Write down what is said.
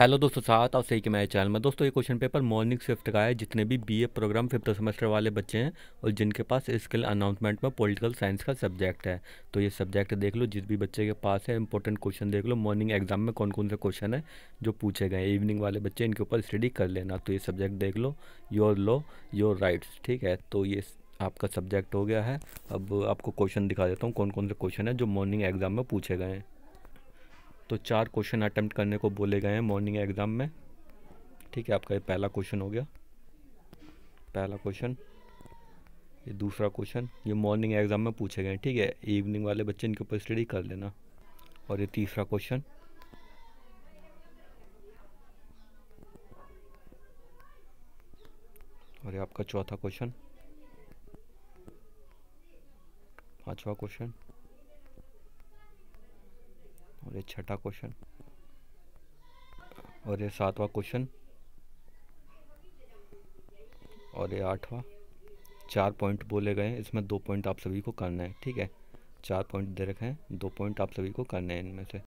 hello दोस्तों साथ आप सही के मेरे चैनल में दोस्तों ये क्वेश्चन पेपर मॉर्निंग शिफ्ट का है जितने भी बीए प्रोग्राम फिफ्थ सेमेस्टर वाले बच्चे हैं और जिनके पास स्किल अनाउंसमेंट में पॉलिटिकल साइंस का सब्जेक्ट है तो ये सब्जेक्ट देख लो जिस भी बच्चे के पास है इंपॉर्टेंट क्वेश्चन देख लो मॉर्निंग एग्जाम में कौन कौन से क्वेश्चन है जो पूछे गए इवनिंग वाले बच्चे इनके ऊपर स्टडी कर लेना तो ये सब्जेक्ट देख लो योर लो योर राइट्स ठीक है तो ये आपका सब्जेक्ट हो गया है अब आपको क्वेश्चन दिखा देता हूँ कौन कौन से क्वेश्चन है जो मॉर्निंग एग्जाम में पूछे गए हैं तो चार क्वेश्चन अटैम्प्ट करने को बोले गए हैं मॉर्निंग एग्ज़ाम में ठीक है आपका ये पहला क्वेश्चन हो गया पहला क्वेश्चन ये दूसरा क्वेश्चन ये मॉर्निंग एग्ज़ाम में पूछे गए ठीक है इवनिंग वाले बच्चे इनके ऊपर स्टडी कर लेना और ये तीसरा क्वेश्चन और ये आपका चौथा क्वेश्चन पांचवा क्वेश्चन और ये छठा क्वेश्चन और ये सातवां क्वेश्चन और ये आठवां चार पॉइंट बोले गए इसमें दो पॉइंट आप सभी को करना है ठीक है चार पॉइंट दे रखे हैं दो पॉइंट आप सभी को करने हैं इनमें से